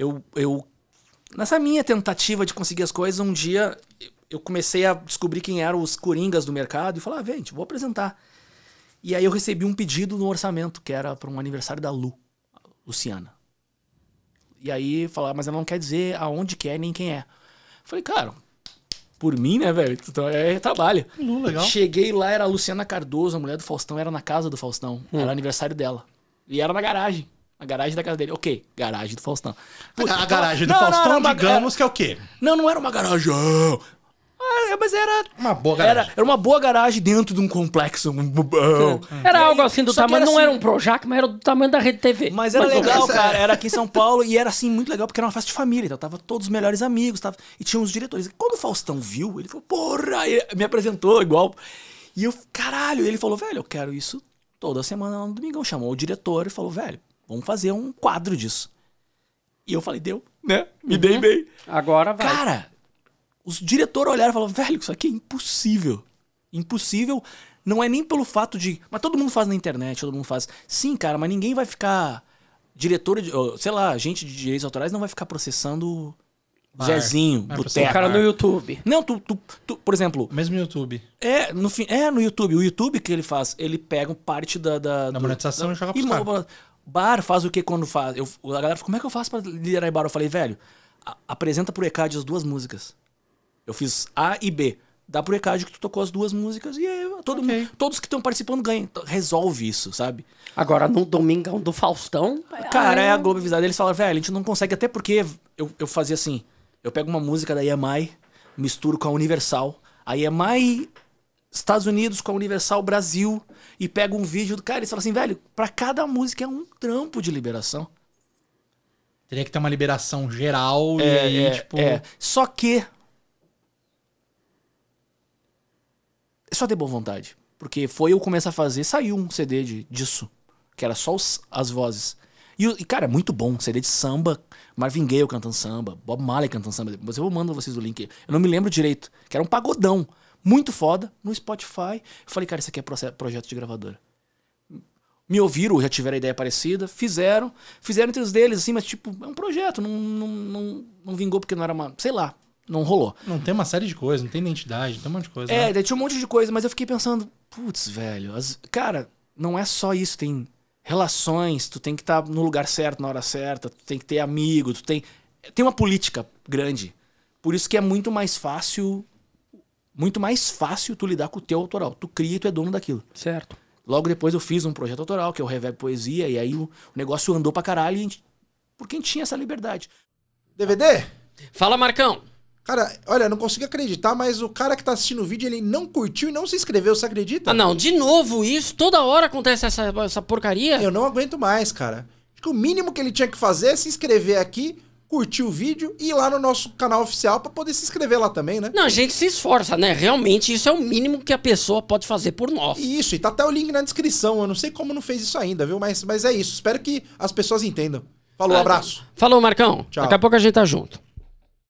eu, eu nessa minha tentativa de conseguir as coisas, um dia eu comecei a descobrir quem eram os coringas do mercado e falar, ah, gente, vou apresentar. E aí eu recebi um pedido no orçamento que era para um aniversário da Lu, Luciana. E aí falar, mas ela não quer dizer aonde que é nem quem é. Eu falei, cara, por mim, né, velho? Tá, é trabalho. legal. Cheguei lá, era a Luciana Cardoso, a mulher do Faustão, era na casa do Faustão. Hum. Era aniversário dela. E era na garagem. A garagem da casa dele. Ok, garagem do Faustão. Puta, a, garagem do não, Faustão, não, não, digamos era, que é o quê? Não, não era uma garagem. Ah, mas era. Uma boa garagem. Era, era, uma boa garagem dentro de um complexo. É. Era algo assim do tamanho. não era assim um Projac, mas era do tamanho da Rede TV. Mas era mas legal, cara. Era aqui em São Paulo e era assim muito legal, porque era uma festa de família. Então tava todos os melhores amigos tava, e tinha uns diretores. Quando o Faustão viu, ele falou, porra, me apresentou igual. E eu, caralho, ele falou, velho, eu quero isso toda semana no domingão. Chamou o diretor e falou, velho, Vamos fazer um quadro disso. E eu falei, deu, né? Me uhum. dei bem. Agora vai. Cara, os diretores olharam e falaram, velho, isso aqui é impossível. Impossível não é nem pelo fato de. Mas todo mundo faz na internet, todo mundo faz. Sim, cara, mas ninguém vai ficar. Diretor, de, sei lá, gente de direitos autorais não vai ficar processando Zezinho, vai O cara no YouTube. Não, tu, tu, tu, por exemplo. Mesmo no YouTube. É, no fim, é no YouTube. O YouTube que ele faz, ele pega parte da. Da, da monetização da, e joga pro e, cara. Bar faz o que quando faz? Eu, a galera falou, como é que eu faço para liderar bar? Eu falei, velho, a, apresenta pro ECAD as duas músicas. Eu fiz A e B. Dá pro ECAD que tu tocou as duas músicas e aí, todo okay. mundo, todos que estão participando ganham. Então, resolve isso, sabe? Agora, no Domingão do Faustão. Cara, é a ah. Globo avisada. Eles falaram, velho, a gente não consegue, até porque eu, eu fazia assim: eu pego uma música da EMI, misturo com a Universal. A EMI Estados Unidos com a Universal Brasil e pega um vídeo do cara e fala assim, velho, para cada música é um trampo de liberação. Teria que ter uma liberação geral é, e aí, é, tipo. É. Só que. É só ter boa vontade. Porque foi eu começar a fazer, saiu um CD de, disso. Que era só os, as vozes. E, e, cara, é muito bom. CD de samba. Marvin Gaye cantando samba. Bob Marley cantando samba. Depois eu mando vocês o link. Eu não me lembro direito. Que era um pagodão muito foda no Spotify. Eu falei, cara, isso aqui é projeto de gravadora. Me ouviram, já tiveram ideia parecida, fizeram, fizeram entre os deles, assim, mas tipo, é um projeto, não, não, não, não vingou porque não era uma. Sei lá, não rolou. Não tem uma série de coisas, não tem identidade, não tem um monte de coisa. É, né? tinha um monte de coisa, mas eu fiquei pensando, putz, velho, as... cara, não é só isso, tem relações, tu tem que estar tá no lugar certo, na hora certa, tu tem que ter amigo, tu tem. Tem uma política grande. Por isso que é muito mais fácil muito mais fácil tu lidar com o teu autoral. Tu cria e tu é dono daquilo. Certo. Logo depois eu fiz um projeto autoral, que é o Reverb Poesia, e aí o, o negócio andou pra caralho a gente, porque a gente tinha essa liberdade. DVD? Fala, Marcão! Cara, olha, não consigo acreditar, mas o cara que tá assistindo o vídeo, ele não curtiu e não se inscreveu, você acredita? Ah, não, de novo isso, toda hora acontece essa, essa porcaria. Eu não aguento mais, cara. Acho que o mínimo que ele tinha que fazer é se inscrever aqui, curtir o vídeo e ir lá no nosso canal oficial para poder se inscrever lá também, né? Não, a gente se esforça, né? Realmente isso é o mínimo que a pessoa pode fazer por nós. Isso, e tá até o link na descrição. Eu não sei como não fez isso ainda, viu? Mas, mas é isso. Espero que as pessoas entendam. Falou, ah, abraço. Falou, Marcão. Tchau. Daqui a pouco a gente tá junto.